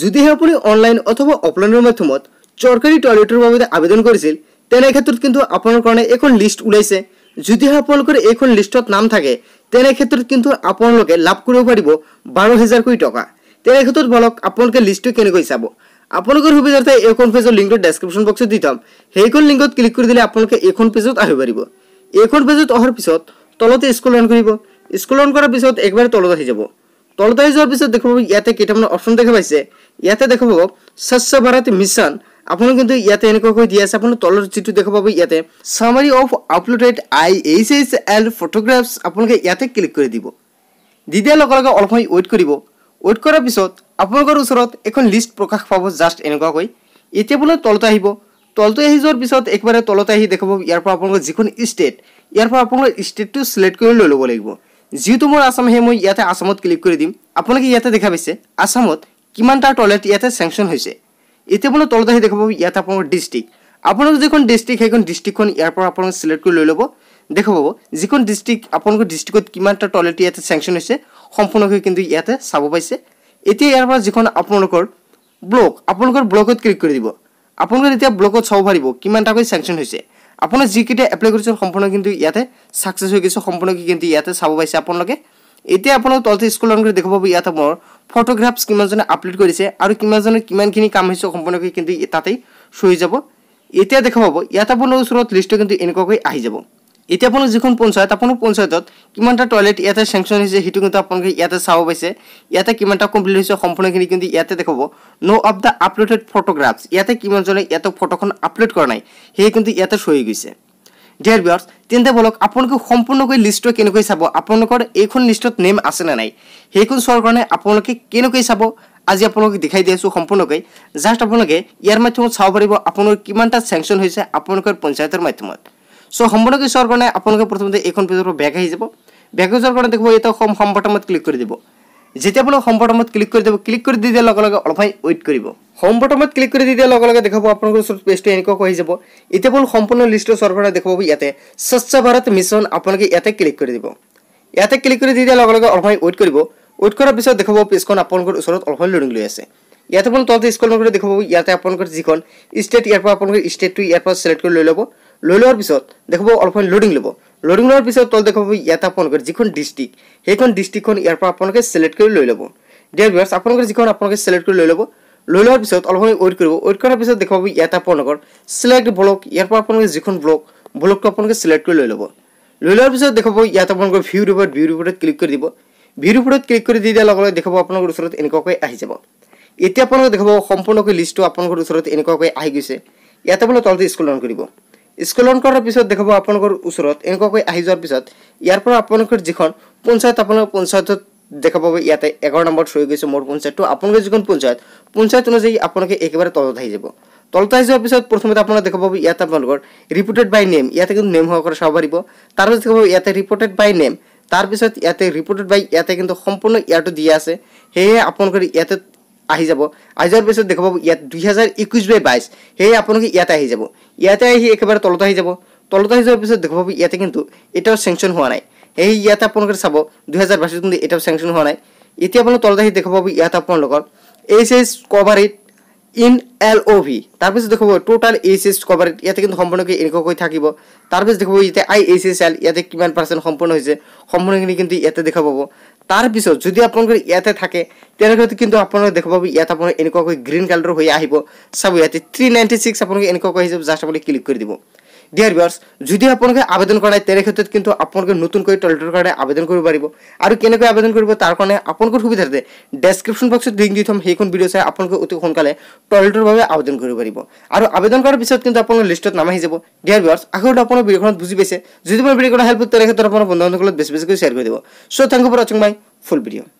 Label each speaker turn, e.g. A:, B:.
A: যদিহে আপুনি অনলাইন অথবা অফলাইনৰ মাধ্যমত চৰকাৰী টয়লেটৰ বাবে আবেদন কৰিছিল তেনে ক্ষেত্ৰত কিন্তু আপোনাৰ কাৰণে এখন লিষ্ট ওলাইছে যদিহে আপোনালোকৰ এইখন লিষ্টত নাম থাকে তেনে ক্ষেত্ৰত কিন্তু আপোনালোকে লাভ কৰিব পাৰিব বাৰ হেজাৰ কোটি টকা তেনে ক্ষেত্ৰত বলক আপোনালোকে লিষ্টটো কেনেকৈ চাব আপোনালোকৰ সুবিধাৰ্থে এইখন পেজৰ লিংকটো ডেছক্ৰিপশ্যন বক্সত দি থ'ম সেইখন লিংকত ক্লিক কৰি দিলে আপোনালোকে এইখন পেজত আহিব পাৰিব এইখন পেজত অহাৰ পিছত তলতে স্কুল ৰান কৰিব স্কুল ৰান কৰাৰ পিছত একেবাৰে তলত আহি যাব তলতে যোৱাৰ পিছত দেখুৱাব ইয়াতে কেইটামান অপশ্যন দেখা পাইছে ইয়াতে দেখা পাব স্বচ্ছ ভাৰত মিছন আপুনি কিন্তু ইয়াতে এনেকুৱাকৈ দিয়া আছে আপুনি তলৰ যিটো দেখা পাব ইয়াতে summary of uploaded I H H L photographs আপোনালোকে ইয়াতে ক্লিক কৰি দিব দি দিয়াৰ লগে লগে অলপ সময় ৱেইট কৰিব ৱেইট কৰাৰ পিছত আপোনালোকৰ ওচৰত এখন লিষ্ট প্ৰকাশ পাব জাষ্ট এনেকুৱাকৈ এতিয়া বোলে তলতে আহিব তলতে আহি যোৱাৰ পিছত একেবাৰে তলতে আহি দেখা ইয়াৰ পৰা আপোনালোকৰ যিখন ষ্টেট ইয়াৰ পৰা আপোনালোকৰ ষ্টেটটো ছিলেক্ট কৰি লৈ ল'ব লাগিব যিহেতু মোৰ আছাম সেই মই ইয়াতে আছামত ক্লিক কৰি দিম আপোনালোকে ইয়াতে দেখা পাইছে আছামত কিমানটা টয়লেট ইয়াতে চেংচন হৈছে এতিয়া আপোনাৰ তলত আহি দেখা পাব ইয়াত আপোনাৰ ডিষ্ট্ৰিক্ট আপোনালোকে যিখন ডিষ্ট্ৰিক্ট সেইখন ডিষ্ট্ৰিক্টখন ইয়াৰ পৰা আপোনালোকে চিলেক্ট কৰি লৈ ল'ব দেখা পাব যিখন ডিষ্ট্ৰিক্ট আপোনালোকৰ ডিষ্ট্ৰিক্টত কিমানটা টয়লেট ইয়াতে চেংচন হৈছে সম্পূৰ্ণকৈ কিন্তু ইয়াতে চাব পাইছে এতিয়া ইয়াৰ পৰা যিখন আপোনালোকৰ ব্লক আপোনালোকৰ ব্লকত ক্লিক কৰি দিব আপোনালোকে যেতিয়া ব্লকত চাব পাৰিব কিমানটাকৈ চেংচন হৈছে আপোনাৰ যিকেইটা এপ্লাই কৰিছিল সম্পূৰ্ণ কিন্তু ইয়াতে ছাকচেছ হৈ গৈছে সম্পূৰ্ণকৈ কিন্তু ইয়াতে চাব পাইছে আপোনালোকে এতিয়া আপোনালোকে তলতে স্কুলত গৈ দেখুৱাব ইয়াতে মোৰ ফটোগ্ৰাফছ কিমানজনে আপলোড কৰিছে আৰু কিমানজনে কিমানখিনি কাম হৈছে সম্পূৰ্ণকৈ কিন্তু তাতেই চহি যাব এতিয়া দেখুৱাব পাব ইয়াত আপোনাৰ ওচৰত লিষ্টটো কিন্তু এনেকুৱাকৈ আহি যাব এতিয়া আপোনালোক যিখন পঞ্চায়ত আপোনাৰ পঞ্চায়তত কিমানটা টয়লেট ইয়াতে চেংচন হৈছে সেইটো কিন্তু আপোনালোকে ইয়াতে চাব পাইছে ইয়াতে কিমানটা কমপ্লিট হৈছে সম্পূৰ্ণখিনি কিন্তু ইয়াতে দেখাব no' of the uploaded photographs ইয়াতে কিমানজনে ইয়াতে ফটোখন আপলোড কৰা নাই সেয়ে কিন্তু ইয়াতে চহি গৈছে ডিয়াৰ বিয়াৰ্ছ তেন্তে বলক আপোনালোকে সম্পূৰ্ণকৈ লিষ্টটো কেনেকৈ চাব আপোনালোকৰ এইখন লিষ্টত নেম আছে নে নাই সেইখন চোৱাৰ কাৰণে আপোনালোকে কেনেকৈ চাব আজি আপোনালোকক দেখাই দি আছোঁ সম্পূৰ্ণকৈ জাষ্ট আপোনালোকে ইয়াৰ মাধ্যমত চাব পাৰিব আপোনালোকৰ কিমানটা চেংচন হৈছে আপোনালোকৰ পঞ্চায়তৰ মাধ্যমত চ' সম্পূৰ্ণ কি চোৱাৰ কাৰণে আপোনালোকে প্ৰথমতে এইখন পেজৰ পৰা বেক আহি যাব বেক আহি যোৱাৰ কাৰণে দেখিব এটা হোম হোম বটমত ক্লিক কৰি দিব যেতিয়া আপোনাক হোম বটমত ক্লিক কৰি দিব ক্লিক কৰি দি দিয়াৰ লগে লগে অলপ ৱেইট কৰিব হোম বটমত ক্লিক কৰি দি দিয়াৰ লগে লগে দেখাব আপোনালোকৰ ওচৰত পেজটো এনেকুৱা কৈ যাব এতিয়া বোলো সম্পূৰ্ণ লিষ্টটো চোৱাৰ কাৰণে দেখুৱাব ইয়াতে স্বচ্ছ ভাৰত মিছন আপোনালোকে ইয়াতে ক্লিক কৰি দিব ইয়াতে ক্লিক কৰি দি দিয়াৰ লগে লগে অলপ ৱেইট কৰিব ৱেইট কৰাৰ পিছত দেখাব পেজখন আপোনালোকৰ ওচৰত অলপ লৰিং লৈ আছে ইয়াতে বোলো তলতে স্কুল দেখুৱাব ইয়াতে আপোনালোকৰ যিখন ষ্টেট ইয়াৰ পৰা আপোনালোকে ষ্টেটটো ইয়াৰ পৰা ছিলেক্ট কৰি লৈ ল'ব লৈ লোৱাৰ পিছত দেখাব পাব অলপমান লোডিং ল'ব লোডিং লোৱাৰ পিছত তল দেখাব ইয়াত আপোনালোকৰ যিখন ডিষ্ট্ৰিক্ট সেইখন ডিষ্ট্ৰিক্টখন ইয়াৰ পৰা আপোনালোকে চিলেক্ট কৰি লৈ ল'ব ডিয়াৰ ভিউৰ্ছ আপোনালোকৰ যিখন আপোনালোকে চিলেক্ট কৰি লৈ ল'ব লৈ লোৱাৰ পিছত অলপমান ৱেইট কৰিব ৱেইট কৰাৰ পিছত দেখাব ইয়াত আপোনালোকৰ ছিলেক্ট ব্লক ইয়াৰ পৰা আপোনালোকে যিখন ব্লক ব্লকটো আপোনালোকে চিলেক্ট কৰি লৈ ল'ব লৈ লোৱাৰ পিছত দেখাব ইয়াত আপোনালোকৰ ভিউ ৰিপৰ্ট ভিউ ৰিপৰ্টত ক্লিক কৰি দিব ভিউ ৰিপৰ্টত ক্লিক কৰি দি দিয়াৰ লগে লগে দেখা আপোনালোকৰ ওচৰত এনেকুৱাকৈ আহি যাব এতিয়া আপোনালোকে দেখা সম্পূৰ্ণকৈ লিষ্টটো আপোনালোকৰ ওচৰত এনেকুৱাকৈ আহি গৈছে ইয়াতে বোলে তলতে স্কুল ৰণ কৰিব স্কুল অন কৰাৰ পিছত দেখাব আপোনালোকৰ ওচৰত এনেকুৱাকৈ আহি যোৱাৰ পিছত ইয়াৰ পৰা আপোনালোকৰ যিখন পঞ্চায়ত আপোনালোকৰ পঞ্চায়তত দেখা পাব ইয়াতে এঘাৰ নম্বৰত থৈ গৈছে মোৰ পঞ্চায়তটো আপোনালোকে যিখন পঞ্চায়ত পঞ্চায়ত অনুযায়ী আপোনালোকে একেবাৰে তলত আহি যাব তলত আহি যোৱাৰ পিছত প্ৰথমতে আপোনালোকে দেখা পাব ইয়াত আপোনালোকৰ ৰিপৰ্টেড বাই নেম ইয়াতে কিন্তু নেম সহকাৰে চাব পাৰিব তাৰপিছত দেখা পাব ইয়াতে ৰিপৰ্টেড বাই নেম তাৰপিছত ইয়াতে ৰিপৰ্টেড বাই ইয়াতে কিন্তু সম্পূৰ্ণ ইয়াতো দিয়া আছে সেয়েহে আপোনালোকৰ ইয়াতে আহি যাব আহি যোৱাৰ পিছত দেখা পাব ইয়াত দুহেজাৰ একৈছ বাই বাইছ সেয়ে আপোনালোকে ইয়াতে আহি যাব ইয়াতে আহি একেবাৰে তলত আহি যাব তলত আহি যোৱাৰ পিছত দেখা পাব ইয়াতে কিন্তু এতিয়াও চেংচন হোৱা নাই সেয়ে ইয়াতে আপোনালোকে চাব দুহেজাৰ বাইছত কিন্তু এতিয়াও চেংচন হোৱা নাই এতিয়া আপোনালোকে তলত আহি দেখা পাব ইয়াত আপোনালোকৰ H S coverage in L O' V তাৰপিছত দেখা পাব টোটেল এইচ এছ কভাৰেজ ইয়াতে কিন্তু সম্পূৰ্ণকৈ এনেকুৱাকৈ থাকিব তাৰপিছত দেখা পাব ইয়াতে আই এইচ এছ এল ইয়াতে কিমান পাৰ্চেণ্ট সম্পূৰ্ণ হৈছে সম্পূৰ্ণখিনি কিন্তু ইয়াতে দেখা পাব তাৰপিছত যদি আপোনালোকৰ ইয়াতে থাকে তেনেহ'লে কিন্তু আপোনালোকে দেখা পাব ইয়াত আপোনাৰ এনেকুৱাকৈ গ্ৰীণ কালাৰৰ হৈ আহিব চাব ইয়াতে থ্ৰী নাইণ্টি ছিক্স আপোনালোকে এনেকুৱাকৈ আহি যাব জাষ্ট আপুনি ক্লিক কৰি দিব ডিয়াৰ ভিউৰ্ছ যদি আপোনালোকে আবেদন কৰা নাই তেনেক্ষেত্ৰত কিন্তু আপোনালোকে নতুনকৈ টয়লেটৰ কাৰণে আবেদন কৰিব পাৰিব আৰু কেনেকৈ আবেদন কৰিব তাৰ কাৰণে আপোনালোকৰ সুবিধাৰ্থে ডেছক্ৰিপশ্যন বক্সত লিংক দি থ'ম সেইখন ভিডিঅ' চাই আপোনালোকে অতি সোনকালে টয়লেটৰ বাবে আবেদন কৰিব পাৰিব আৰু আবেদন কৰাৰ পিছত কিন্তু আপোনালোকৰ লিষ্টত নাম আহি যাব ডিয়াৰ ভিউৰ্ছ আগতে আপোনাৰ ভিডিঅ'খনত বুজি পাইছে যদি মই ভিডিঅ'খন হেল্প তেনেক্ষেত্ৰত আপোনাৰ বন্ধু বন্ধুসকলক বেছি বেছিকৈ শ্বেয়াৰ কৰি দিব চ' থেংক ইউ ফৰ ৱাচিং মাই ফুল ভিডিঅ'